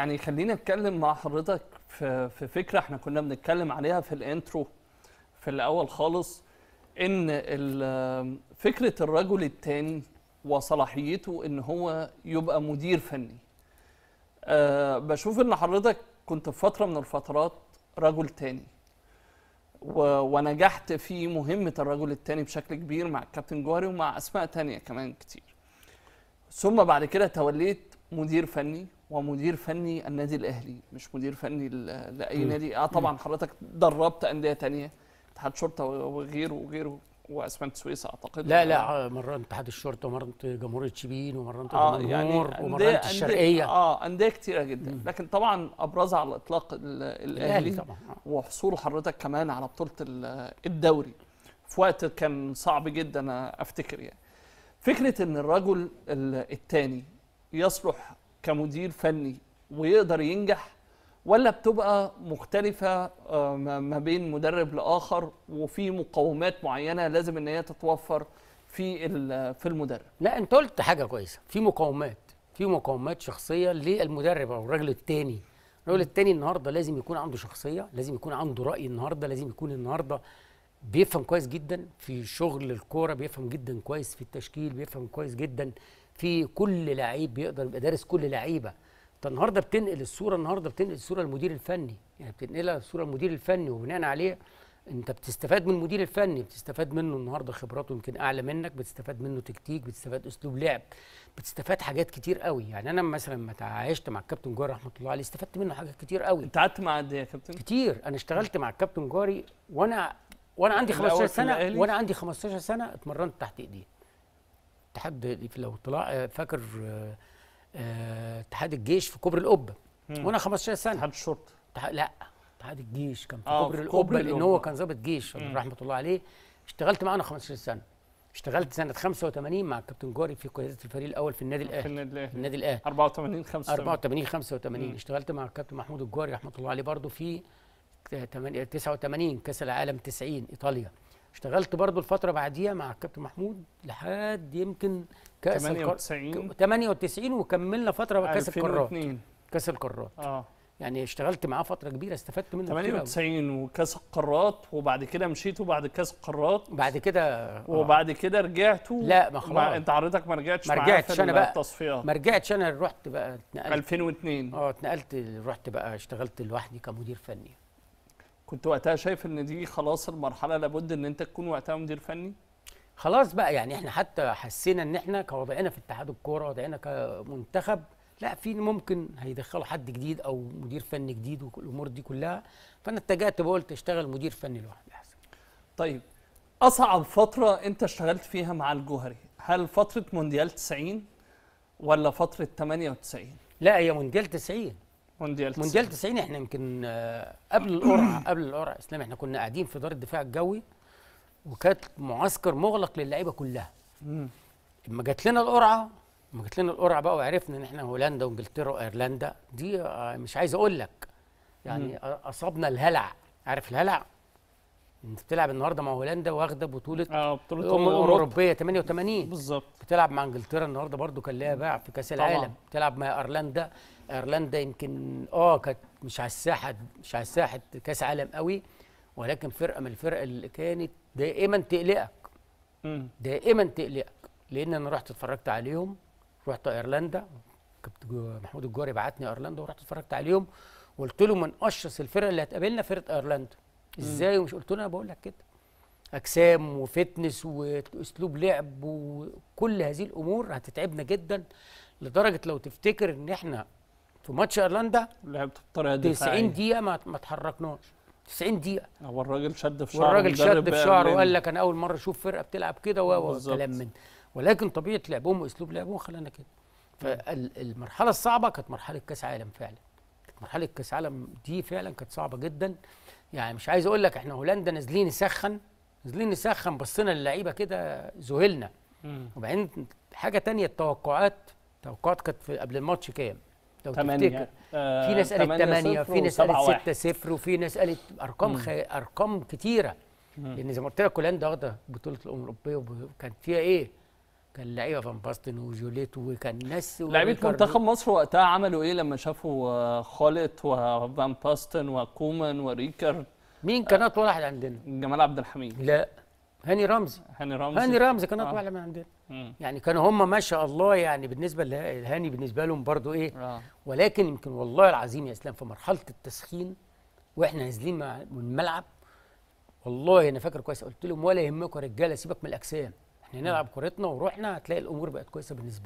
يعني خلينا نتكلم مع حضرتك في في فكره احنا كنا بنتكلم عليها في الانترو في الاول خالص ان فكره الرجل التاني وصلاحيته ان هو يبقى مدير فني أه بشوف ان حضرتك كنت في فتره من الفترات رجل تاني ونجحت في مهمه الرجل التاني بشكل كبير مع الكابتن جوهري ومع اسماء تانية كمان كتير ثم بعد كده توليت مدير فني ومدير فني النادي الاهلي مش مدير فني لاي نادي اه طبعا حضرتك دربت انديه تانية اتحاد شرطه وغيره وغيره واسمنت سويس اعتقد لا لا آه، مرنت اتحاد الشرطه ومرنت جمهوريه شبين ومرنت آه الجمهور يعني ومرنت الشرقيه اه انديه كتيره جدا م. لكن طبعا ابرزها على الاطلاق الاهلي طبعا آه. وحصول حضرتك كمان على بطوله الدوري في وقت كان صعب جدا افتكر يعني فكره ان الرجل الثاني يصلح كمدير فني ويقدر ينجح ولا بتبقى مختلفة آه، ما بين مدرب لآخر وفي مقومات معينة لازم إن هي تتوفر في في المدرب؟ لا أنت قلت حاجة كويسة، في مقومات، في مقومات شخصية للمدرب أو الراجل التاني، الراجل التاني النهاردة لازم يكون عنده شخصية، لازم يكون عنده رأي النهاردة، لازم يكون النهاردة بيفهم كويس جدا في شغل الكورة بيفهم جدا كويس في التشكيل بيفهم كويس جدا في كل لعيب بيقدر يبقى دارس كل لعيبه انت النهارده بتنقل الصوره النهارده بتنقل الصوره للمدير الفني يعني بتنقلها الصوره للمدير الفني وبناء عليه انت بتستفاد من المدير الفني بتستفاد منه النهارده خبراته يمكن اعلى منك بتستفاد منه تكتيك بتستفاد اسلوب لعب بتستفاد حاجات كتير قوي يعني انا مثلا لما تعايشت مع الكابتن جاري رحمه الله عليه استفدت منه حاجات كتير قوي انت قعدت مع ايه يا كابتن كتير انا اشتغلت مع الكابتن جاري وانا وانا عندي 15 سنه وانا عندي 15 سنه اتمرنت تحت ايديه اتحاد لو طلع آه، فاكر آه، آه، اتحاد الجيش في كوبري القبه وانا 15 سنه اتحاد الشرطه لا اتحاد الجيش كان في كوبري القبه لان هو كان ضابط جيش رحمه الله عليه اشتغلت معاه انا 15 سنه اشتغلت سنه 85 مع الكابتن جوري في قياده الفريق الاول في النادي الاهلي في النادي الاهلي في النادي الاهلي 84 85 84 85 اشتغلت مع الكابتن محمود الجوري رحمه الله عليه برضه في 89 كاس العالم 90 ايطاليا اشتغلت برضو الفتره بعديها مع الكابتن محمود لحد يمكن كاس 98 98 وكملنا فتره بكاس القارات كاس القارات اه يعني اشتغلت معاه فتره كبيره استفدت منه 98 وكاس القارات وبعد كده مشيتوا بعد كاس القارات بعد كده وبعد كده رجعتوا لا ما خلاص انت عرضك ما رجعتش ما رجعتش انا بقى التصفيات ما رجعتش انا رحت بقى اتنقلت 2002 اه اتنقلت رحت بقى اشتغلت لوحدي كمدير فني كنت وقتها شايف ان دي خلاص المرحله لابد ان انت تكون وقتها مدير فني خلاص بقى يعني احنا حتى حسينا ان احنا كوضعنا في اتحاد الكوره وضعنا كمنتخب لا في ممكن هيدخلوا حد جديد او مدير فني جديد والامور دي كلها فانا اتجهت بقول اشتغل مدير فني لوحدي احسن طيب اصعب فتره انت اشتغلت فيها مع الجوهري هل فتره مونديال 90 ولا فتره 98 لا هي مونديال 90 مونديال 90 مونديال 90 احنا يمكن آه، قبل القرعه قبل القرعه اسلام احنا كنا قاعدين في دار الدفاع الجوي وكانت معسكر مغلق للعيبه كلها اما جات لنا القرعه اما جات لنا القرعه بقى وعرفنا ان احنا هولندا وانجلترا وايرلندا دي آه، مش عايز اقول لك يعني اصابنا الهلع عارف الهلع انت بتلعب النهارده مع هولندا واخده بطوله اه بطوله الامم الاوروبيه 88 بالظبط بتلعب مع انجلترا النهارده برده كان لها باع في كاس العالم طبعا. بتلعب مع ايرلندا ايرلندا يمكن اه كانت مش على الساحه مش على ساحه كاس عالم قوي ولكن فرقه من الفرق اللي كانت دائما تقلقك دائما تقلقك لان انا رحت اتفرجت عليهم رحت ايرلندا كابتن محمود الجوري بعتني ايرلندا ورحت اتفرجت عليهم وقلت له من اشرس الفرق اللي هتقابلنا فرقه ايرلندا ازاي ومش قلت له انا بقول لك كده اجسام وفتنس واسلوب لعب وكل هذه الامور هتتعبنا جدا لدرجه لو تفتكر ان احنا في ماتش ايرلندا لعبت بطريقه 90 دقيقه ما اتحركناش 90 دقيقه هو الراجل شد في شعره والراجل شد في شعره وقال لك انا اول مره اشوف فرقه بتلعب كده وكلام من ولكن طبيعه لعبهم واسلوب لعبهم خلانا كده فالمرحله الصعبه كانت مرحله كاس عالم فعلا مرحله كاس عالم دي فعلا كانت صعبه جدا يعني مش عايز اقول لك احنا هولندا نازلين نسخن نازلين نسخن بصينا للعيبه كده ذهلنا وبعدين حاجه تانية التوقعات توقعات كانت قبل الماتش كام؟ لو تفتكر آه، في ناس قالت 8 في ناس قالت 6 0 وفي ناس قالت ارقام خي... ارقام كتيره لان زي ما قلت لك هولندا واخده بطوله الامم الاوروبيه وكانت فيها ايه؟ كان لعيبه فان باستن وجوليت وكان ناس لعيبه منتخب مصر وقتها عملوا ايه لما شافوا آه، خالد وفان باستن وكومان وريكر مين كان اطول واحد عندنا؟ جمال عبد الحميد لا هاني رمزي هاني رمزي هاني رمزي كان اطول آه. واحد من عندنا مم. يعني كانوا هم ما شاء الله يعني بالنسبه لهاني بالنسبه لهم برضو ايه آه. ولكن يمكن والله العظيم يا اسلام في مرحله التسخين واحنا نازلين من الملعب والله انا فاكر كويس قلت لهم ولا يهمكم يا رجاله سيبك من الاجسام نلعب كورتنا وروحنا هتلاقي الامور بقت كويسه بالنسبه لنا